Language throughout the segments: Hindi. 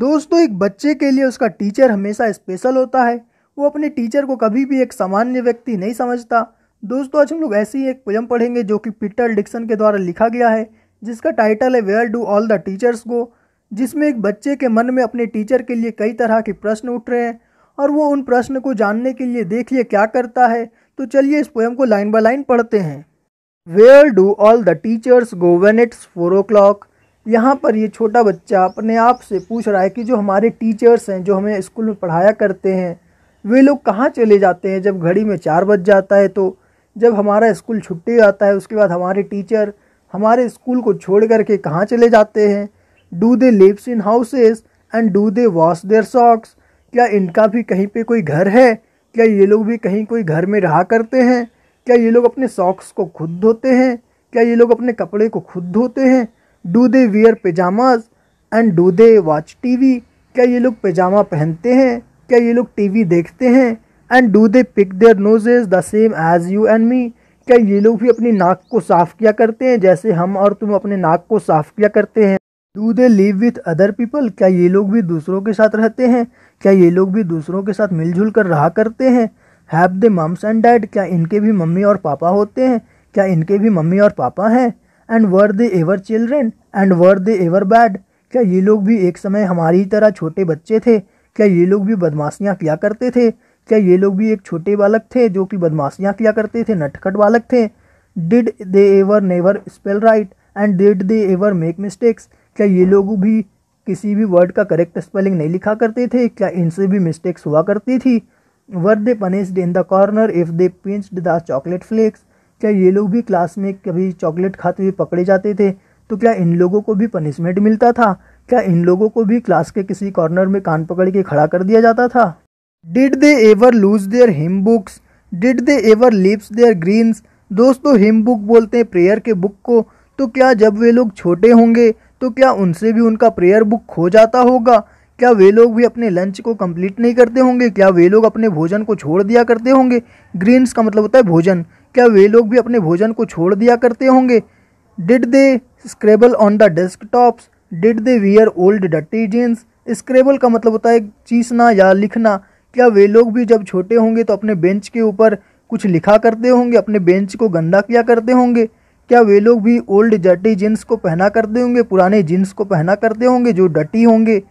दोस्तों एक बच्चे के लिए उसका टीचर हमेशा स्पेशल होता है वो अपने टीचर को कभी भी एक सामान्य व्यक्ति नहीं समझता दोस्तों आज हम लोग ऐसी एक पोयम पढ़ेंगे जो कि पीटर डिक्सन के द्वारा लिखा गया है जिसका टाइटल है where do all the teachers go जिसमें एक बच्चे के मन में अपने टीचर के लिए कई तरह के प्रश्न उठ रहे हैं और वो उन प्रश्न को जानने के लिए देख लिए क्या करता है तो चलिए इस पोएम को लाइन बाय लाइन पढ़ते हैं where do all the teachers go when it's four o'clock यहाँ पर ये छोटा बच्चा अपने आप से पूछ रहा है कि जो हमारे टीचर्स हैं जो हमें स्कूल में पढ़ाया करते हैं वे लोग कहाँ चले जाते हैं जब घड़ी में चार बज जाता है तो जब हमारा स्कूल छुट्टी आता है उसके बाद हमारे टीचर हमारे स्कूल को छोड़ करके कहाँ चले जाते हैं do they lives in houses and do they wash their socks क्या इनका भी कहीं पे कोई घर है क्या ये लोग भी कहीं कोई घर में रहा करते हैं क्या ये लोग अपने सॉक्स को खुद धोते हैं क्या ये लोग अपने कपड़े को खुद धोते हैं do they wear pyjamas and do they watch TV क्या ये लोग पैजामा पहनते हैं क्या ये लोग टीवी देखते हैं and do they pick their noses the same as you and me क्या ये लोग भी अपनी नाक को साफ किया करते हैं जैसे हम और तुम अपने नाक को साफ किया करते हैं do they live with other people क्या ये लोग भी दूसरों के साथ रहते हैं क्या ये लोग भी दूसरों के साथ मिलजुल कर रहा करते हैं have they mums and dad क्या इनके भी मम्मी और पापा होते हैं क्या इनके भी मम्मी और पापा हैं and were they ever children and were they ever bad क्या ये लोग भी एक समय हमारी तरह छोटे बच्चे थे क्या ये लोग भी बदमाशियाँ किया करते थे क्या ये लोग भी एक छोटे बालक थे जो कि बदमाशियाँ किया करते थे नटखट बालक थे did they ever never spell right and did they ever make mistakes क्या ये लोग भी किसी भी वर्ड का करेक्ट स्पेलिंग नहीं लिखा करते थे क्या इनसे भी मिस्टेक्स हुआ करती थी were they punished in the corner if they pinched the chocolate flakes क्या ये लोग भी क्लास में कभी चॉकलेट खाते हुए पकड़े जाते थे तो क्या इन लोगों को भी पनिशमेंट मिलता था क्या इन लोगों को भी क्लास के किसी कॉर्नर में कान पकड़ के खड़ा कर दिया जाता था did they ever lose their hymn books did they ever लिप्स देयर ग्रीन्स दोस्तों हिम बुक बोलते हैं प्रेयर के बुक को तो क्या जब वे लोग छोटे होंगे तो क्या उनसे भी उनका प्रेयर बुक खो जाता होगा क्या वे लोग भी अपने लंच को कंप्लीट नहीं करते होंगे क्या वे लोग अपने भोजन को छोड़ दिया करते होंगे ग्रीन्स का मतलब होता है भोजन क्या वे लोग भी अपने भोजन को छोड़ दिया करते होंगे did they scribble on the desk tops did they wear old डट्टी जीन्स स्क्रेबल का मतलब होता है चीसना या लिखना क्या वे लोग भी जब छोटे होंगे तो अपने बेंच के ऊपर कुछ लिखा करते होंगे अपने बेंच को गंदा किया करते होंगे क्या वे लोग भी ओल्ड डटी जीन्स को पहना करते होंगे पुराने जीन्स को पहना करते होंगे जो डटी होंगे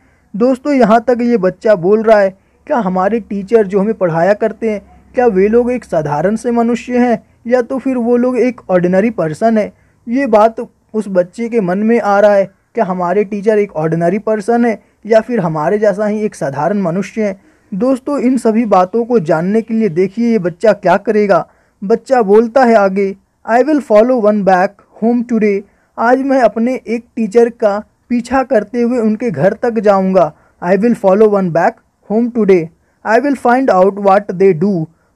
दोस्तों यहाँ तक ये बच्चा बोल रहा है क्या हमारे टीचर जो हमें पढ़ाया करते हैं क्या वे लोग एक साधारण से मनुष्य हैं या तो फिर वो लोग एक ऑर्डिनरी पर्सन है ये बात उस बच्चे के मन में आ रहा है क्या हमारे टीचर एक ऑर्डिनरी पर्सन है या फिर हमारे जैसा ही एक साधारण मनुष्य है दोस्तों इन सभी बातों को जानने के लिए देखिए ये बच्चा क्या करेगा बच्चा बोलता है आगे I will follow one back home today आज मैं अपने एक टीचर का पीछा करते हुए उनके घर तक जाऊंगा I will follow one back home today I will find out what they do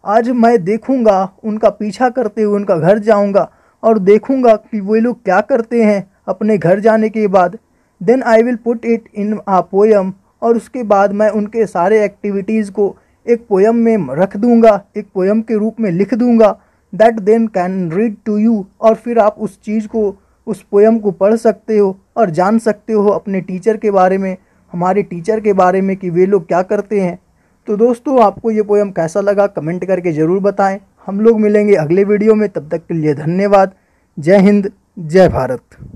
आज मैं देखूंगा उनका पीछा करते हुए उनका घर जाऊंगा और देखूंगा कि वे लोग क्या करते हैं अपने घर जाने के बाद then I will put it in a poem और उसके बाद मैं उनके सारे एक्टिविटीज़ को एक पोएम में रख दूंगा एक पोएम के रूप में लिख दूंगा that then can read to you और फिर आप उस चीज़ को उस पोएम को पढ़ सकते हो और जान सकते हो अपने टीचर के बारे में हमारे टीचर के बारे में कि वे लोग क्या करते हैं तो दोस्तों आपको ये पोएम कैसा लगा कमेंट करके ज़रूर बताएं हम लोग मिलेंगे अगले वीडियो में तब तक के लिए धन्यवाद जय हिंद जय भारत